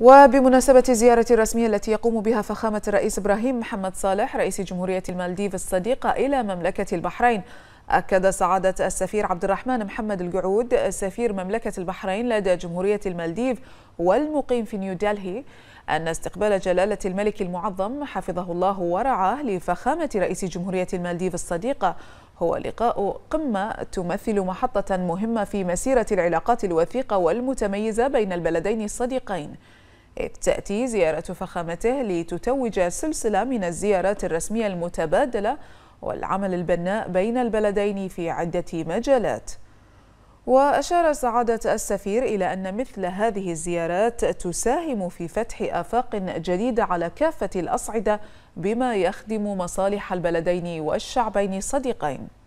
وبمناسبة الزيارة الرسمية التي يقوم بها فخامة الرئيس إبراهيم محمد صالح رئيس جمهورية المالديف الصديقة إلى مملكة البحرين أكد سعادة السفير عبد الرحمن محمد القعود سفير مملكة البحرين لدى جمهورية المالديف والمقيم في نيودلهي أن استقبال جلالة الملك المعظم حفظه الله ورعاه لفخامة رئيس جمهورية المالديف الصديقة هو لقاء قمة تمثل محطة مهمة في مسيرة العلاقات الوثيقة والمتميزة بين البلدين الصديقين إذ تأتي زيارة فخامته لتتوج سلسلة من الزيارات الرسمية المتبادلة والعمل البناء بين البلدين في عدة مجالات وأشار سعادة السفير إلى أن مثل هذه الزيارات تساهم في فتح آفاق جديدة على كافة الأصعدة بما يخدم مصالح البلدين والشعبين الصديقين